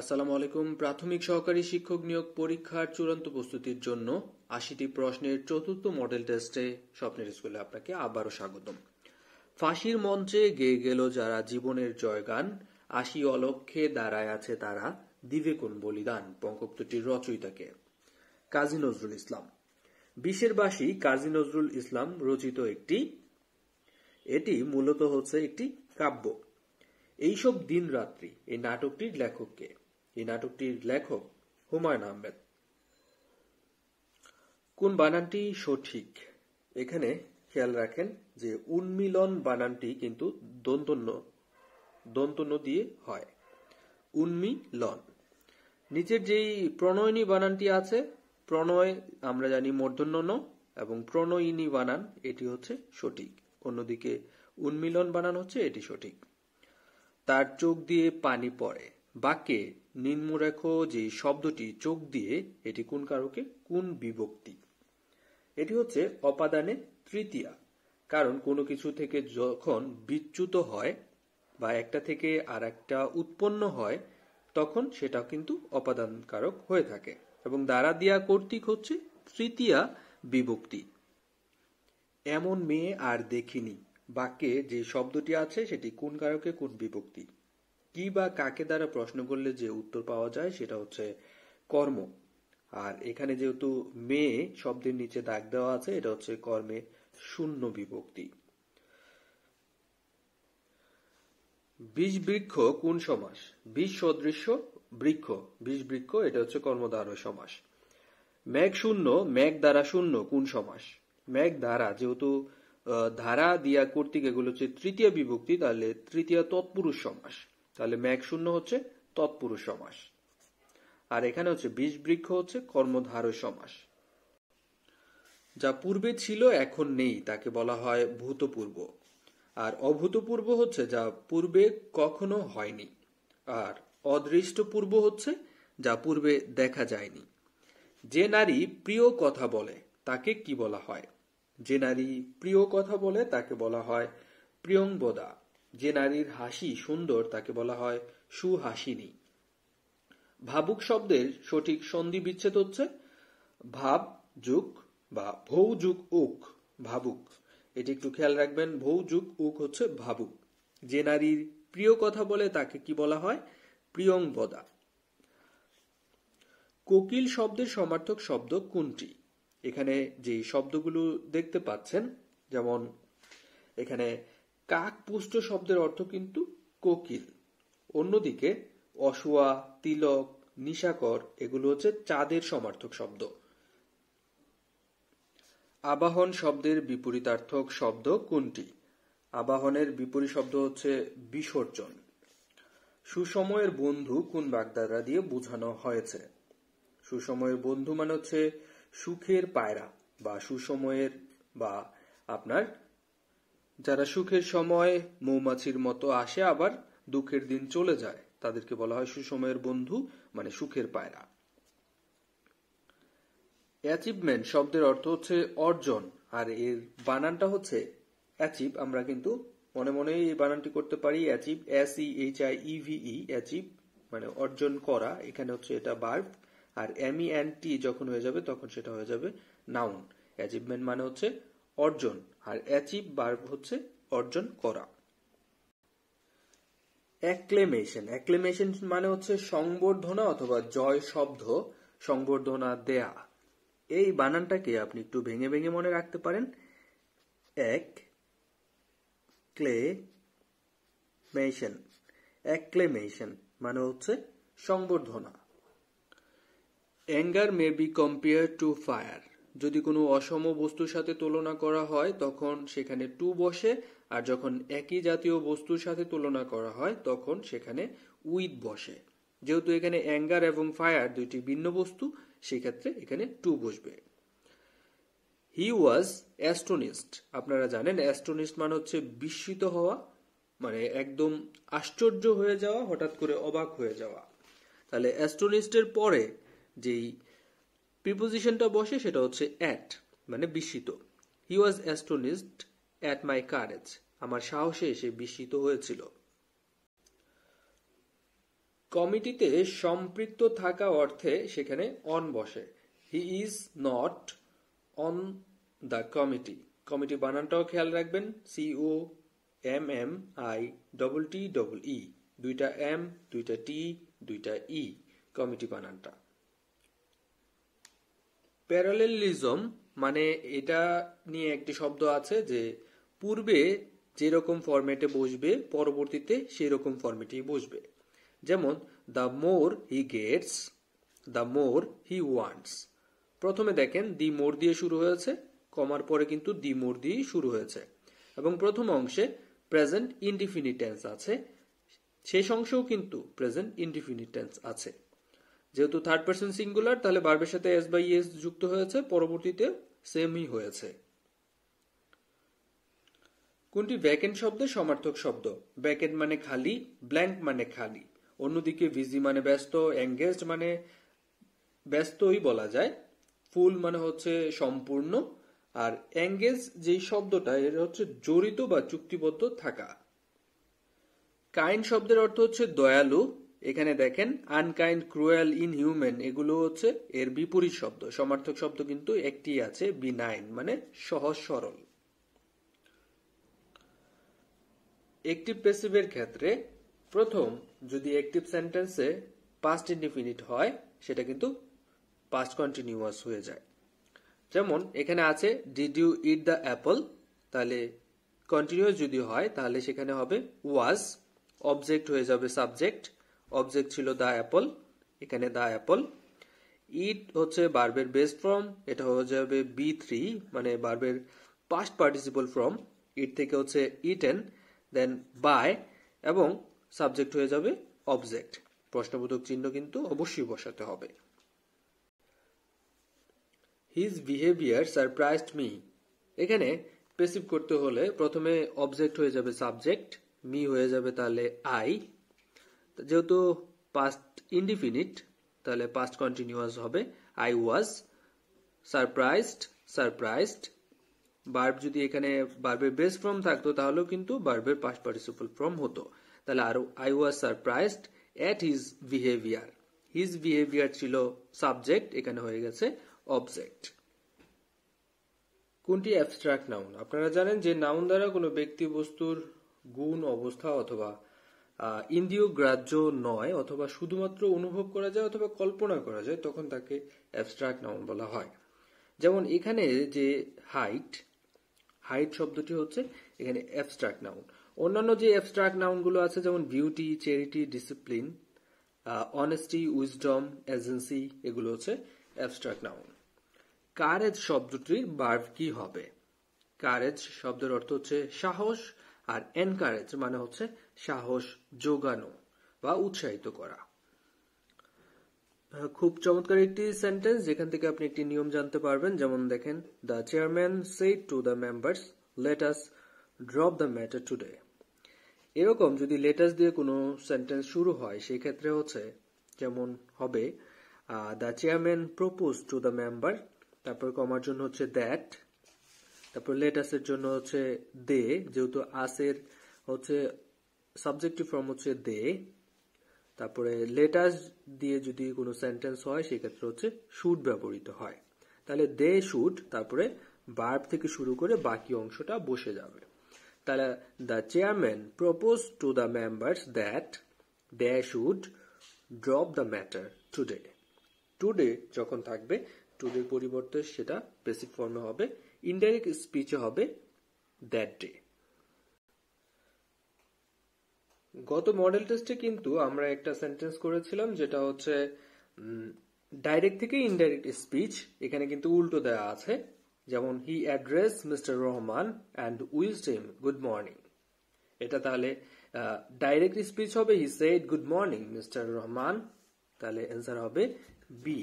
আসসালামু আলাইকুম প্রাথমিক সহকারী শিক্ষক নিয়োগ পরীক্ষার চূড়ান্ত প্রস্তুতির জন্য আশিটি প্রশ্নের চতুর্থ মডেল টেস্টে স্বপ্নের স্কুলে আপনাকে আবারও স্বাগতম ফাঁসির মঞ্চে গেয়ে গেল যারা জীবনের জয়গান আশি অলক্ষে দাঁড়ায় আছে তারা দিবে কোন বলিদান বঙ্গোক্তটির রচয়িতাকে কাজী নজরুল ইসলাম বিশ্বেরবাসী কাজী নজরুল ইসলাম রচিত একটি এটি মূলত হচ্ছে একটি কাব্য এইসব দিন রাত্রি এই নাটকটির লেখককে এই নাটকটির লেখক হুমায়ুন আহমেদ কোন বানানটি সঠিক এখানে খেয়াল রাখেন যে উন্মিলন বানানটি কিন্তু দন্তন্য দন্তন্য দিয়ে হয় উন্মিলন নিচের যেই প্রণয়নী বানানটি আছে প্রণয় আমরা জানি ন এবং প্রণয়িনী বানান এটি হচ্ছে সঠিক অন্যদিকে উন্মিলন বানান হচ্ছে এটি সঠিক তার চোখ দিয়ে পানি পড়ে বাক্যে নিম্নরেখ যে শব্দটি চোখ দিয়ে এটি কোন কারকে কোন বিভক্তি এটি হচ্ছে অপাদানে তৃতীয়া কারণ কোনো কিছু থেকে যখন বিচ্যুত হয় বা একটা থেকে আর একটা উৎপন্ন হয় তখন সেটা কিন্তু অপাদান কারক হয়ে থাকে এবং দ্বারা দিয়া কর্তৃক হচ্ছে তৃতীয়া বিভক্তি এমন মেয়ে আর দেখিনি বাক্যে যে শব্দটি আছে সেটি কোন কারকে কোন বিভক্তি কি বা কাকে দ্বারা প্রশ্ন করলে যে উত্তর পাওয়া যায় সেটা হচ্ছে কর্ম আর এখানে যেহেতু মেয়ে শব্দের নিচে দাগ দেওয়া আছে এটা হচ্ছে কর্মের শূন্য বিভক্তি বীজ বৃক্ষ কোন সমাস বীজ সদৃশ্য বৃক্ষ বীজ বৃক্ষ এটা হচ্ছে কর্মধার সমাস ম্যাগ শূন্য ম্যাগ দ্বারা শূন্য কোন সমাস ম্যাগ ধারা যেহেতু ধারা দিয়া কর্তৃক এগুলো হচ্ছে তৃতীয় বিভক্তি তাহলে তৃতীয় তৎপুরুষ সমাস তাহলে ম্যাক শূন্য হচ্ছে তৎপুরুষ সমাস আর এখানে হচ্ছে বৃক্ষ হচ্ছে কর্মধারয় সমাস যা পূর্বে ছিল এখন নেই তাকে বলা হয় ভূতপূর্ব আর অভূতপূর্ব হচ্ছে যা পূর্বে কখনো হয়নি আর অদৃষ্টপূর্ব হচ্ছে যা পূর্বে দেখা যায়নি যে নারী প্রিয় কথা বলে তাকে কি বলা হয় যে নারী প্রিয় কথা বলে তাকে বলা হয় প্রিয়ংবদা যে নারীর হাসি সুন্দর তাকে বলা হয় সুহাসিনী ভাবুক শব্দের সঠিক সন্ধি বিচ্ছেদ হচ্ছে ভাব যুগ বা ভৌ যুগ উক ভাবুক এটি একটু খেয়াল রাখবেন ভৌ যুগ উক হচ্ছে ভাবুক যে নারীর প্রিয় কথা বলে তাকে কি বলা হয় প্রিয়ংবদা কোকিল শব্দের সমার্থক শব্দ কোনটি এখানে যে শব্দগুলো দেখতে পাচ্ছেন যেমন এখানে কাকপুষ্ট শব্দের অর্থ কিন্তু কোকিল অন্যদিকে অশোয়া তিলক নিশাকর এগুলো হচ্ছে চাঁদের সমার্থক শব্দ আবাহন শব্দের বিপরীতার্থক শব্দ কোনটি আবাহনের বিপরীত শব্দ হচ্ছে বিসর্জন সুসময়ের বন্ধু কোন বাগদাদা দিয়ে বোঝানো হয়েছে সুসময়ের বন্ধু মানে হচ্ছে সুখের পায়রা বা সুসময়ের বা আপনার যারা সুখের সময় মৌমাছির মতো আসে আবার দুঃখের দিন চলে যায় তাদেরকে বলা হয় সুসময়ের বন্ধু মানে সুখের পায়রা অ্যাচিভমেন্ট শব্দের অর্থ হচ্ছে অর্জন আর এর বানানটা হচ্ছে অ্যাচিভ আমরা কিন্তু মনে মনে এই বানানটি করতে পারি achieve S E H I E V E achieve মানে অর্জন করা এখানে হচ্ছে এটা বার্ভ আর এম ই অ্যান্ড টি যখন হয়ে যাবে তখন সেটা হয়ে যাবে নাউন অ্যাচিভমেন্ট মানে হচ্ছে অর্জন আর অ্যাচিভ ভার্ব হচ্ছে অর্জন করা অ্যাক্লেমেশন অ্যাক্লেমেশন মানে হচ্ছে সংবর্ধনা অথবা জয় শব্দ সংবর্ধনা দেয়া এই বানানটাকে আপনি একটু ভেঙে ভেঙে মনে রাখতে পারেন এক ক্লে মেশন অ্যাক্লেমেশন মানে হচ্ছে সংবর্ধনা anger may be compare to fire যদি কোনো অসম বস্তুর সাথে তুলনা করা হয় তখন সেখানে টু বসে আর যখন একই জাতীয় বস্তুর সাথে তুলনা করা হয় তখন সেখানে উইথ বসে যেহেতু এখানে অ্যাঙ্গার এবং ফায়ার দুইটি ভিন্ন বস্তু সেক্ষেত্রে এখানে টু বসবে হি ওয়াজ অ্যাস্টোনিস্ট আপনারা জানেন অ্যাস্টোনিস্ট মানে হচ্ছে বিস্মিত হওয়া মানে একদম আশ্চর্য হয়ে যাওয়া হঠাৎ করে অবাক হয়ে যাওয়া তাহলে অ্যাস্টোনিস্টের পরে যেই প্রিপোজিশনটা বসে সেটা হচ্ছে অ্যাট মানে বিস্মিত he was astonished at my courage আমার সাহসে এসে বিস্মিত হয়েছিল কমিটিতে সম্পৃক্ত থাকা অর্থে সেখানে অন বসে he is not on the committee committee বানানটাও খেয়াল রাখবেন C O M M I double T double E দুইটা এম দুইটা টি দুইটা ই e। কমিটি বানানটা প্যারালেলিজম মানে এটা নিয়ে একটি শব্দ আছে যে পূর্বে যেরকম ফরম্যাটে বসবে পরবর্তীতে সেই রকম ফরম্যাটেই বসবে যেমন the more he gets the more he wants প্রথমে দেখেন দি মোর দিয়ে শুরু হয়েছে কমার পরে কিন্তু দি মোর দিয়েই শুরু হয়েছে এবং প্রথম অংশে প্রেজেন্ট ইনডিফিনিটেন্স আছে শেষ অংশেও কিন্তু প্রেজেন্ট ইনডিফিনিটেন্স আছে যেহেতু থার্ড পার্সন সিঙ্গুলার তাহলে বার্বের সাথে এস বাই এস যুক্ত হয়েছে পরবর্তীতে সেমই হয়েছে কোনটি ভ্যাকেন্ট শব্দের সমার্থক শব্দ ভ্যাকেন্ট মানে খালি ব্ল্যাঙ্ক মানে খালি অন্যদিকে ভিজি মানে ব্যস্ত এঙ্গেজড মানে ব্যস্তই বলা যায় ফুল মানে হচ্ছে সম্পূর্ণ আর এঙ্গেজ যেই শব্দটা এর হচ্ছে জড়িত বা চুক্তিবদ্ধ থাকা কাইন্ড শব্দের অর্থ হচ্ছে দয়ালু এখানে দেখেন আনকাইন্ড ক্রুয়েল ইনহিউম্যান এগুলো হচ্ছে এর বিপরীত শব্দ সমার্থক শব্দ কিন্তু একটি আছে বিনাইন মানে সহজ সরল একটিভ পেসিভের ক্ষেত্রে প্রথম যদি একটিভ সেন্টেন্সে পাস্ট ইনডিফিনিট হয় সেটা কিন্তু পাস্ট কন্টিনিউয়াস হয়ে যায় যেমন এখানে আছে did you eat the apple তাহলে কন্টিনিউয়াস যদি হয় তাহলে সেখানে হবে ওয়াজ অবজেক্ট হয়ে যাবে সাবজেক্ট অবজেক্ট ছিল দ্য অ্যাপল এখানে দ্য অ্যাপল ইট হচ্ছে বার্বের বেস্ট ফর্ম এটা মানে হয়ে যাবে বি থ্রি মানে বার্বের পাস্ট পার্টিসিপল ফর্ম ইট থেকে হচ্ছে ইটেন দেন বাই এবং সাবজেক্ট হয়ে যাবে অবজেক্ট প্রশ্নবোধক চিহ্ন কিন্তু অবশ্যই বসাতে হবে হিজ বিহেভিয়ার সারপ্রাইজড মি এখানে পেসিভ করতে হলে প্রথমে অবজেক্ট হয়ে যাবে সাবজেক্ট মি হয়ে যাবে তাহলে আই যেহেতু পাস্ট ইনডিফিনিট তাহলে পাস্ট কন্টিনিউয়াস হবে I was surprised surprised verb যদি এখানে বার্বের বেস ফর্ম থাকতো তাহলেও কিন্তু বার্বের পাস্ট পার্টিসিপল ফর্ম হতো তাহলে আর I was surprised at his behaviour his behaviour ছিল সাবজেক্ট এখানে হয়ে গেছে অবজেক্ট কোনটি অ্যাবস্ট্রাক্ট নাউন আপনারা জানেন যে নাউন দ্বারা কোনো ব্যক্তি বস্তুর গুণ অবস্থা অথবা ইন্দ্রিয় গ্রাহ্য নয় অথবা শুধুমাত্র অনুভব করা যায় অথবা কল্পনা করা যায় তখন তাকে অ্যাবস্ট্রাক্ট নাউন বলা হয় যেমন এখানে যে হাইট হাইট শব্দটি হচ্ছে এখানে অ্যাবস্ট্রাক্ট নাউন অন্যান্য যে অ্যাবস্ট্রাক্ট নাউনগুলো আছে যেমন beauty charity discipline honesty wisdom agency এগুলো হচ্ছে অ্যাবস্ট্রাক্ট নাউন কারেজ শব্দটির বার্ব কি হবে কারেজ শব্দের অর্থ হচ্ছে সাহস আর এনকারেজ মানে হচ্ছে সাহস যোগানো বা উৎসাহিত করা খুব চমৎকার একটি সেন্টেন্স যেখান থেকে আপনি একটি নিয়ম জানতে পারবেন যেমন দেখেন the chairman set to the members let us drop the matter today এরকম যদি লেটাস দিয়ে কোনো সেন্টেন্স শুরু হয় সেই ক্ষেত্রে হচ্ছে যেমন হবে the chairman propose to the member তারপর কমার জন্য হচ্ছে দ্যাট তারপর লেটাসের জন্য হচ্ছে দে যেহেতু আসের হচ্ছে সাবজেক্টিভ ফর্ম হচ্ছে দে তারপরে লেটাস দিয়ে যদি কোনো সেন্টেন্স হয় সেক্ষেত্রে হচ্ছে শুট ব্যবহৃত হয় তাহলে দে শুট তারপরে বার্ব থেকে শুরু করে বাকি অংশটা বসে যাবে তাহলে the chairman propose to the members that they should drop the matter today today যখন থাকবে টুডের পরিবর্তে সেটা বেসিক ফর্মে হবে ইনডাইরেক্ট স্পিচে হবে দ্যাট ডে গত মডেল টেস্টে কিন্তু আমরা একটা সেন্টেন্স করেছিলাম যেটা হচ্ছে ডাইরেক্ট থেকে ইনডাইরেক্ট স্পিচ এখানে কিন্তু উল্টো দেওয়া আছে যেমন he address mister Rahman and wish him good morning এটা তাহলে ডাইরেক্ট স্পিচ হবে he said good morning mister Rahman তাহলে অ্যান্সার হবে বি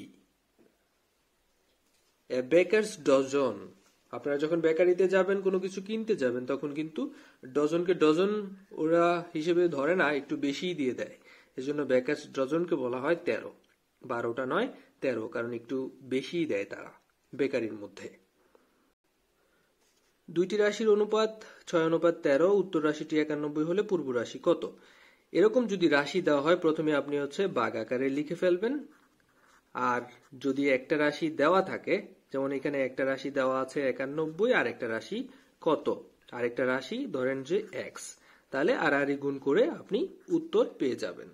এ বেকারস ডজন আপনারা যখন বেকারিতে যাবেন কোনো কিছু কিনতে যাবেন তখন কিন্তু ডজনকে ডজন ওরা হিসেবে ধরে না একটু বেশিই দিয়ে দেয় এজন্য বেকার ডজনকে বলা হয় তেরো বারোটা নয় তেরো কারণ একটু বেশি দেয় তারা বেকারির মধ্যে দুইটি রাশির অনুপাত ছয় অনুপাত তেরো উত্তর রাশিটি একানব্বই হলে পূর্ব রাশি কত এরকম যদি রাশি দেওয়া হয় প্রথমে আপনি হচ্ছে বাঘ আকারে লিখে ফেলবেন আর যদি একটা রাশি দেওয়া থাকে যেমন এখানে একটা রাশি দেওয়া আছে একানব্বই আর একটা রাশি কত আরেকটা রাশি ধরেন যে এক্স তাহলে আড়াআড়ি গুণ করে আপনি উত্তর পেয়ে যাবেন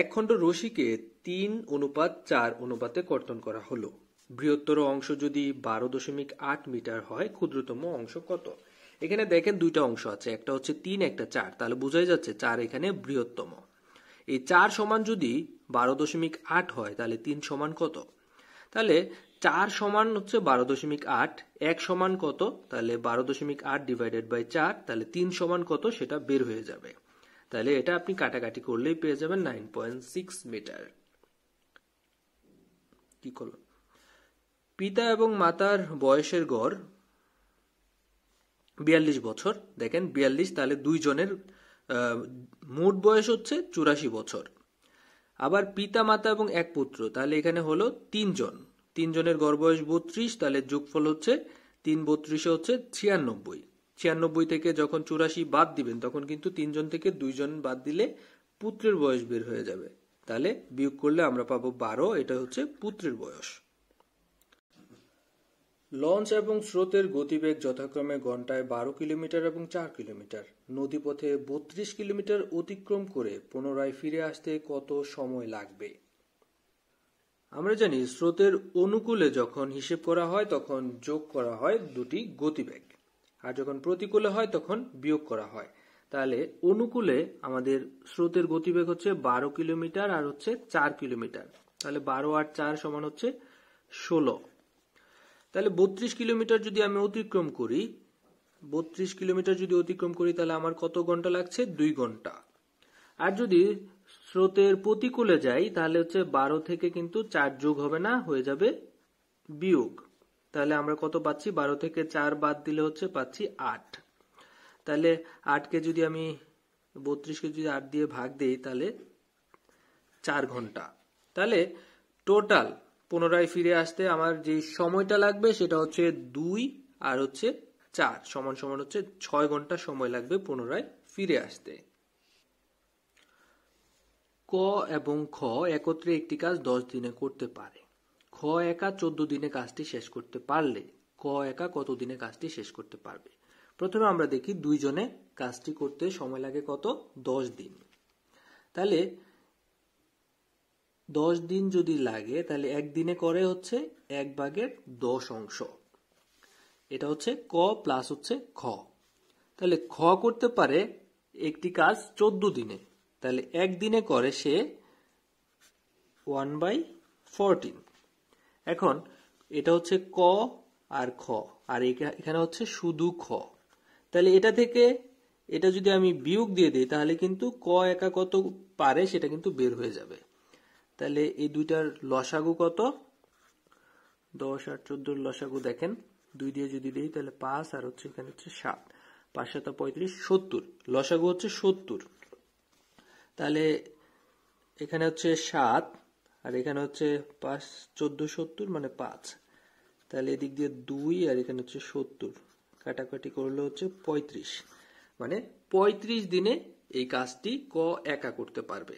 এক খণ্ড রশিকে তিন অনুপাত চার অনুপাতে কর্তন করা হলো বৃহত্তর অংশ যদি বারো দশমিক আট মিটার হয় ক্ষুদ্রতম অংশ কত এখানে দেখেন দুইটা অংশ আছে একটা হচ্ছে তিন একটা চার তাহলে বোঝাই যাচ্ছে চার এখানে বৃহত্তম এই চার সমান যদি বারো দশমিক আট হয় তাহলে তিন সমান কত তাহলে চার সমান হচ্ছে বারো দশমিক আট এক সমান কত তাহলে বারো দশমিক আট ডিভাইডেড বাই চার তাহলে তিন সমান কত সেটা বের হয়ে যাবে তাহলে এটা আপনি কাটাকাটি করলেই পেয়ে যাবেন নাইন পয়েন্ট সিক্স মিটার কি করল পিতা এবং মাতার বয়সের গড় বিয়াল্লিশ বছর দেখেন বিয়াল্লিশ তাহলে দুইজনের মোট বয়স হচ্ছে চুরাশি বছর আবার পিতা মাতা এবং এক পুত্র তাহলে এখানে হলো তিনজন তিনজনের গড় বয়স বত্রিশ তাহলে যোগফল হচ্ছে তিন বত্রিশে হচ্ছে ছিয়ানব্বই ছিয়ানব্বই থেকে যখন চুরাশি বাদ দিবেন তখন কিন্তু তিনজন থেকে দুইজন বাদ দিলে পুত্রের বয়স বের হয়ে যাবে তাহলে বিয়োগ করলে আমরা পাবো বারো এটা হচ্ছে পুত্রের বয়স লঞ্চ এবং স্রোতের গতিবেগ যথাক্রমে ঘন্টায় বারো কিলোমিটার এবং চার কিলোমিটার নদীপথে বত্রিশ কিলোমিটার অতিক্রম করে পুনরায় ফিরে আসতে কত সময় লাগবে আমরা জানি স্রোতের অনুকূলে যখন হিসেব করা হয় তখন যোগ করা হয় দুটি গতিবেগ আর যখন প্রতিকূলে হয় তখন বিয়োগ করা হয় তাহলে অনুকূলে আমাদের স্রোতের গতিবেগ হচ্ছে বারো কিলোমিটার আর হচ্ছে চার কিলোমিটার তাহলে বারো আর চার সমান হচ্ছে ষোলো তাহলে বত্রিশ কিলোমিটার যদি আমি অতিক্রম করি বত্রিশ কিলোমিটার যদি অতিক্রম করি তাহলে আমার কত ঘন্টা লাগছে দুই ঘন্টা আর যদি স্রোতের প্রতিকূলে যাই তাহলে হচ্ছে বারো থেকে কিন্তু চার যোগ হবে না হয়ে যাবে বিয়োগ তাহলে আমরা কত পাচ্ছি বারো থেকে চার বাদ দিলে হচ্ছে পাচ্ছি আট তাহলে আটকে যদি আমি বত্রিশকে যদি আট দিয়ে ভাগ দিই তাহলে চার ঘন্টা তাহলে টোটাল পুনরায় ফিরে আসতে আমার যে সময়টা লাগবে সেটা হচ্ছে দুই আর হচ্ছে চার সমান সমান হচ্ছে ছয় ঘন্টা সময় লাগবে পুনরায় ফিরে আসতে ক এবং খ একত্রে একটি কাজ দশ দিনে করতে পারে খ একা চোদ্দ দিনে কাজটি শেষ করতে পারলে ক একা কত দিনে কাজটি শেষ করতে পারবে প্রথমে আমরা দেখি দুইজনে কাজটি করতে সময় লাগে কত দশ দিন তাহলে দশ দিন যদি লাগে তাহলে একদিনে করে হচ্ছে এক ভাগের দশ অংশ এটা হচ্ছে ক প্লাস হচ্ছে খ তাহলে খ করতে পারে একটি কাজ চোদ্দ দিনে তাহলে একদিনে করে সে ওয়ান বাই ফোরটিন এখন এটা হচ্ছে ক আর খ আর এখানে হচ্ছে শুধু খ তাহলে এটা থেকে এটা যদি আমি বিয়োগ দিয়ে দিই তাহলে কিন্তু ক একা কত পারে সেটা কিন্তু বের হয়ে যাবে তাহলে এই দুইটার লসাগু কত দশ আর চোদ্দোর লসাগু দেখেন দুই দিয়ে যদি দিই তাহলে পাঁচ আর হচ্ছে এখানে হচ্ছে সাত পাঁচ সাত পঁয়ত্রিশ সত্তর লসাগু হচ্ছে সত্তর তাহলে এখানে হচ্ছে সাত আর এখানে হচ্ছে পাঁচ চোদ্দো সত্তর মানে পাঁচ তাহলে এদিক দিয়ে দুই আর এখানে হচ্ছে সত্তর কাটাকাটি করলে হচ্ছে পঁয়ত্রিশ মানে পঁয়ত্রিশ দিনে এই কাজটি ক একা করতে পারবে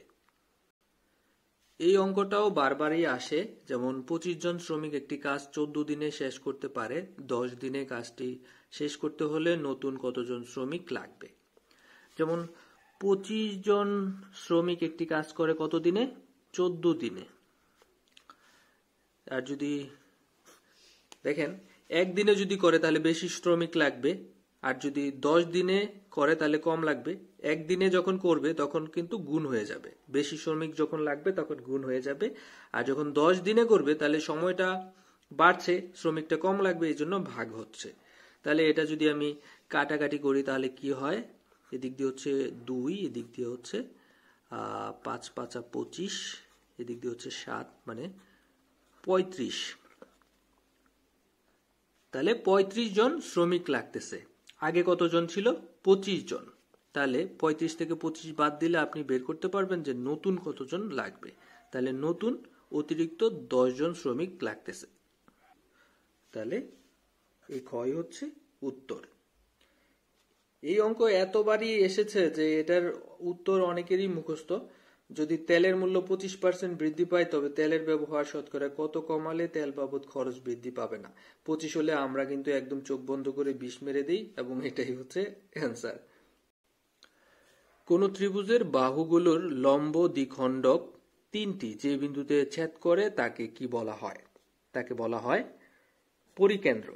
এই অঙ্কটাও বারবারই আসে যেমন পঁচিশ জন শ্রমিক একটি কাজ চোদ্দ দিনে শেষ করতে পারে দশ দিনে কাজটি শেষ করতে হলে নতুন কতজন শ্রমিক লাগবে যেমন পঁচিশ জন শ্রমিক একটি কাজ করে কত দিনে চোদ্দ দিনে আর যদি দেখেন একদিনে যদি করে তাহলে বেশি শ্রমিক লাগবে আর যদি দশ দিনে করে তাহলে কম লাগবে একদিনে যখন করবে তখন কিন্তু গুণ হয়ে যাবে বেশি শ্রমিক যখন লাগবে তখন গুণ হয়ে যাবে আর যখন দশ দিনে করবে তাহলে সময়টা বাড়ছে শ্রমিকটা কম লাগবে এই জন্য ভাগ হচ্ছে তাহলে এটা যদি আমি কাটাকাটি করি তাহলে কি হয় এদিক দিয়ে হচ্ছে দুই এদিক দিয়ে হচ্ছে পাঁচ পাঁচা পঁচিশ এদিক দিয়ে হচ্ছে সাত মানে পঁয়ত্রিশ তাহলে পঁয়ত্রিশ জন শ্রমিক লাগতেছে আগে কতজন ছিল পঁচিশ জন তাহলে পঁয়ত্রিশ থেকে পঁচিশ বাদ দিলে আপনি বের করতে পারবেন যে নতুন কতজন লাগবে তাহলে নতুন অতিরিক্ত দশজন শ্রমিক লাগতেছে তাহলে এই ক্ষয় হচ্ছে উত্তর এই অঙ্ক এতবারই এসেছে যে এটার উত্তর অনেকেরই মুখস্থ যদি তেলের মূল্য পঁচিশ পার্সেন্ট বৃদ্ধি পায় তবে তেলের ব্যবহার শতকরা কত কমালে তেল বাবদ খরচ বৃদ্ধি পাবে না পঁচিশ হলে আমরা কিন্তু একদম চোখ বন্ধ করে বিষ মেরে দিই এবং এটাই হচ্ছে অ্যান্সার কোন ত্রিভুজের বাহুগুলোর লম্ব দ্বিখণ্ডক তিনটি যে বিন্দুতে ছেদ করে তাকে কি বলা হয় তাকে বলা হয় পরিকেন্দ্র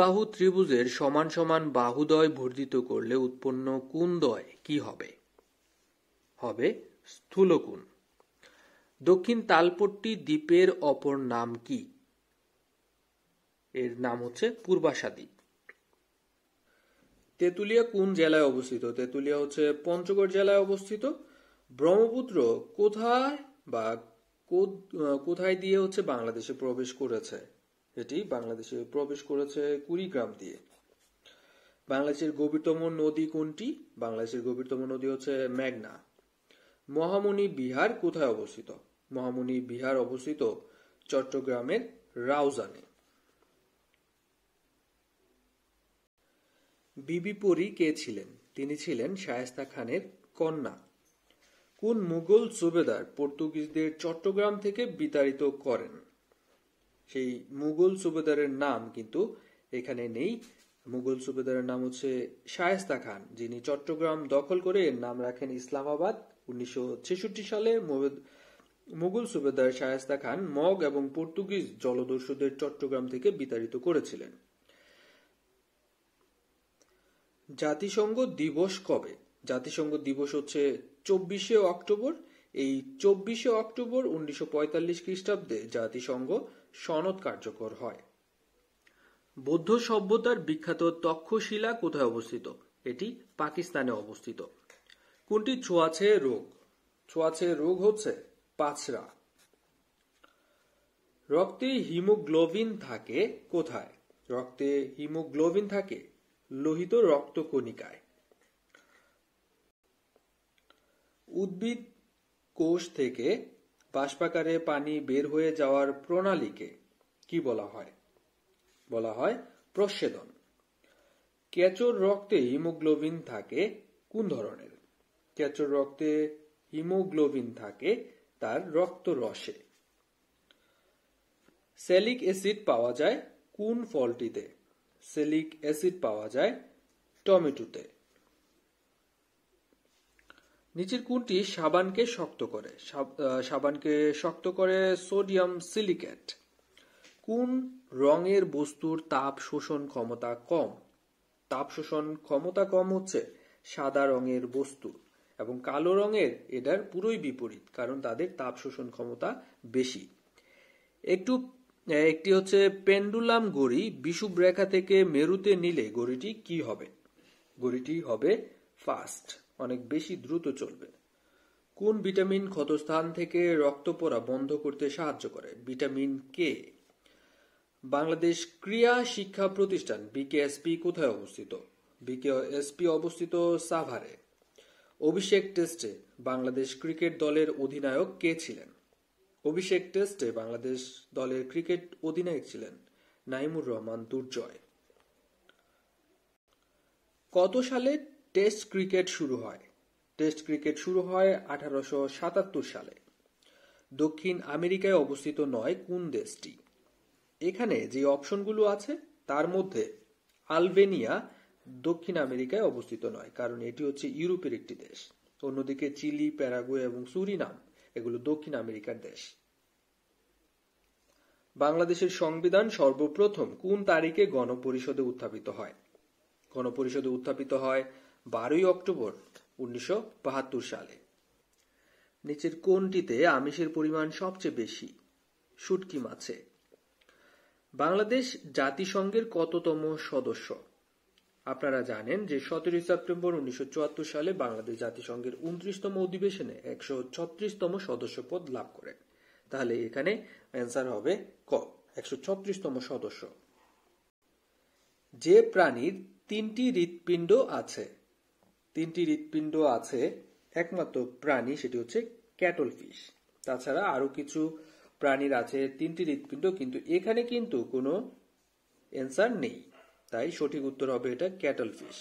বাহু ত্রিভুজের সমান সমান বাহুদয় বর্ধিত করলে উৎপন্ন কোন দয় কি হবে হবে স্থূলকুণ দক্ষিণ তালপট্টি দ্বীপের অপর নাম কি এর নাম হচ্ছে পূর্বাশা দ্বীপ তেঁতুলিয়া কোন জেলায় অবস্থিত তেঁতুলিয়া হচ্ছে পঞ্চগড় জেলায় অবস্থিত ব্রহ্মপুত্র কোথায় বা কোথায় দিয়ে হচ্ছে বাংলাদেশে প্রবেশ করেছে এটি বাংলাদেশে প্রবেশ করেছে কুড়িগ্রাম দিয়ে বাংলাদেশের গভীরতম নদী কোনটি বাংলাদেশের গভীরতম নদী হচ্ছে মেঘনা মহামণি বিহার কোথায় অবস্থিত মহামণি বিহার অবস্থিত চট্টগ্রামের রাউজানে বিবিপুরি কে ছিলেন তিনি ছিলেন শায়েস্তা খানের কন্যা কোন মুঘল সুবেদার পর্তুগিজদের চট্টগ্রাম থেকে বিতাড়িত করেন সেই মুঘল সুবেদারের নাম কিন্তু এখানে নেই মুঘল সুবেদারের নাম হচ্ছে শায়েস্তা খান যিনি চট্টগ্রাম দখল করে এর নাম রাখেন ইসলামাবাদ উনিশশো সালে মুঘল সুবেদার শায়স্তা খান মগ এবং পর্তুগিজ জলদস্যুদের চট্টগ্রাম থেকে বিতাড়িত করেছিলেন জাতিসংঘ দিবস কবে জাতিসংঘ দিবস হচ্ছে চব্বিশে অক্টোবর এই চব্বিশে অক্টোবর উনিশশো পঁয়তাল্লিশ খ্রিস্টাব্দে জাতিসংঘ সনদ কার্যকর হয় বৌদ্ধ সভ্যতার বিখ্যাত তক্ষশিলা কোথায় অবস্থিত এটি পাকিস্তানে অবস্থিত কোনটি ছোঁয়াছে রোগ ছোঁয়াছে রোগ হচ্ছে পাঁচরা রক্তে হিমোগ্লোবিন থাকে কোথায় রক্তে হিমোগ্লোবিন থাকে লোহিত রক্তকণিকায় উদ্ভিদ কোষ থেকে বাষ্পাকারে পানি বের হয়ে যাওয়ার প্রণালীকে কি বলা হয় বলা হয় প্রচ্ছেদন কেঁচোর রক্তে হিমোগ্লোবিন থাকে কোন ধরনের কেঁচোর রক্তে হিমোগ্লোবিন থাকে তার রক্ত রসে সেলিক অ্যাসিড পাওয়া যায় কোন ফলটিতে সেলিক অ্যাসিড পাওয়া যায় টমেটোতে নিচের কোনটি সাবানকে শক্ত করে সাবানকে শক্ত করে সোডিয়াম সিলিকেট কোন রঙের বস্তুর তাপ শোষণ ক্ষমতা কম তাপ শোষণ ক্ষমতা কম হচ্ছে সাদা রঙের বস্তুর এবং কালো রঙের এটার পুরোই বিপরীত কারণ তাদের তাপ শোষণ ক্ষমতা বেশি একটু একটি হচ্ছে পেন্ডুলাম গড়ি বিষুব রেখা থেকে মেরুতে নিলে গড়িটি কি হবে গড়িটি হবে ফাস্ট অনেক বেশি দ্রুত চলবে কোন ভিটামিন ক্ষতস্থান থেকে রক্ত পড়া বন্ধ করতে সাহায্য করে ভিটামিন কে বাংলাদেশ ক্রিয়া শিক্ষা প্রতিষ্ঠান বিকেএসপি কোথায় অবস্থিত বিকেএসপি অবস্থিত সাভারে অভিষেক টেস্টে বাংলাদেশ ক্রিকেট দলের অধিনায়ক কে ছিলেন অভিষেক টেস্টে বাংলাদেশ দলের ক্রিকেট অধিনায়ক ছিলেন নাইমুর রহমান দুর্জয় কত সালে টেস্ট ক্রিকেট শুরু হয় টেস্ট ক্রিকেট শুরু হয় আঠারোশো সাতাত্তর সালে দক্ষিণ আমেরিকায় অবস্থিত নয় কোন দেশটি এখানে যে অপশনগুলো আছে তার মধ্যে আলবেনিয়া দক্ষিণ আমেরিকায় অবস্থিত নয় কারণ এটি হচ্ছে ইউরোপের একটি দেশ অন্যদিকে চিলি প্যারাগুয়ে এবং সুরিনাম এগুলো দক্ষিণ আমেরিকার দেশ বাংলাদেশের সংবিধান সর্বপ্রথম কোন তারিখে গণপরিষদে উত্থাপিত হয় গণপরিষদে উত্থাপিত হয় বারোই অক্টোবর উনিশশো সালে নিচের কোনটিতে আমিষের পরিমাণ সবচেয়ে বেশি সুটকি মাছে বাংলাদেশ জাতিসংঘের কততম সদস্য আপনারা জানেন যে সতেরোই সেপ্টেম্বর উনিশশো সালে বাংলাদেশ জাতিসংঘের উনত্রিশতম অধিবেশনে একশো ছত্রিশতম পদ লাভ করে তাহলে এখানে অ্যান্সার হবে ক একশো ছত্রিশতম সদস্য যে প্রাণীর তিনটি হৃৎপিণ্ড আছে তিনটি হৃৎপিণ্ড আছে একমাত্র প্রাণী সেটি হচ্ছে ক্যাটল ফিশ তাছাড়া আরো কিছু প্রাণীর আছে তিনটি হৃৎপিণ্ড কিন্তু এখানে কিন্তু কোনো অ্যান্সার নেই তাই সঠিক উত্তর হবে এটা ক্যাটল ফিশ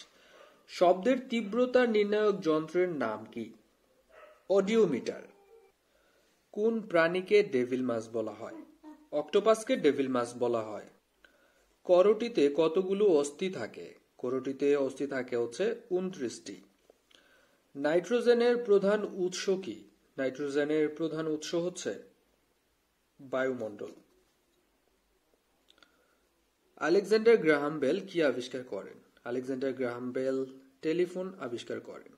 শব্দের তীব্রতা নির্ণায়ক যন্ত্রের নাম কি অডিওমিটার কোন প্রাণীকে ডেভিল মাছ বলা হয় অক্টোপাসকে ডেভিল মাছ বলা হয় করটিতে কতগুলো অস্থি থাকে করটিতে অস্থি থাকে হচ্ছে উনত্রিশটি নাইট্রোজেনের প্রধান উৎস কি নাইট্রোজেনের প্রধান উৎস হচ্ছে বায়ুমণ্ডল আলেকজান্ডার গ্রাহাম বেল কি আবিষ্কার করেন আলেকজান্ডার গ্রাহাম বেল টেলিফোন আবিষ্কার করেন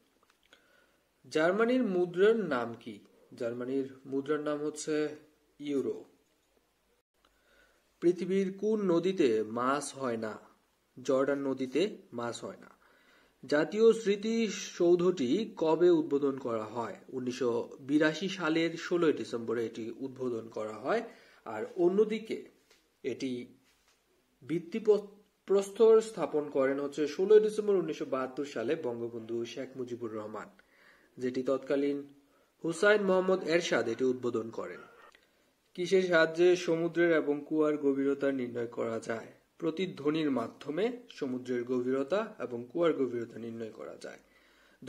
জার্মানির মুদ্রার নাম কি জার্মানির মুদ্রার নাম হচ্ছে ইউরো পৃথিবীর কোন নদীতে মাছ হয় না জর্ডান নদীতে মাছ হয় না জাতীয় স্মৃতিসৌধটি কবে উদ্বোধন করা হয় উনিশশো সালের ষোলোই ডিসেম্বরে এটি উদ্বোধন করা হয় আর অন্যদিকে এটি ভিত্তি প্রস্তর স্থাপন করেন হচ্ছে ষোলোই ডিসেম্বর উনিশশো সালে বঙ্গবন্ধু শেখ মুজিবুর রহমান যেটি তৎকালীন হুসাইন মোহাম্মদ এরশাদ এটি উদ্বোধন করেন কিসের সাহায্যে সমুদ্রের এবং কুয়ার গভীরতা নির্ণয় করা যায় প্রতি ধ্বনির মাধ্যমে সমুদ্রের গভীরতা এবং কুয়ার গভীরতা নির্ণয় করা যায়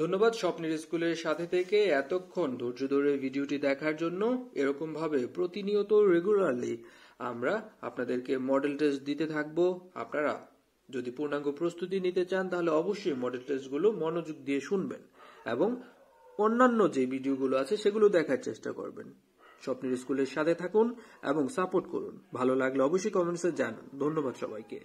ধন্যবাদ স্বপ্নের স্কুলের সাথে থেকে এতক্ষণ ধৈর্য ধরে ভিডিওটি দেখার জন্য এরকম ভাবে প্রতিনিয়ত রেগুলারলি আমরা আপনাদেরকে মডেল টেস্ট দিতে থাকব আপনারা যদি পূর্ণাঙ্গ প্রস্তুতি নিতে চান তাহলে অবশ্যই মডেল টেস্টগুলো মনোযোগ দিয়ে শুনবেন এবং অন্যান্য যে ভিডিওগুলো আছে সেগুলো দেখার চেষ্টা করবেন স্বপ্নের স্কুলের সাথে থাকুন এবং সাপোর্ট করুন ভালো লাগলে অবশ্যই কমেন্টসে জানান ধন্যবাদ সবাইকে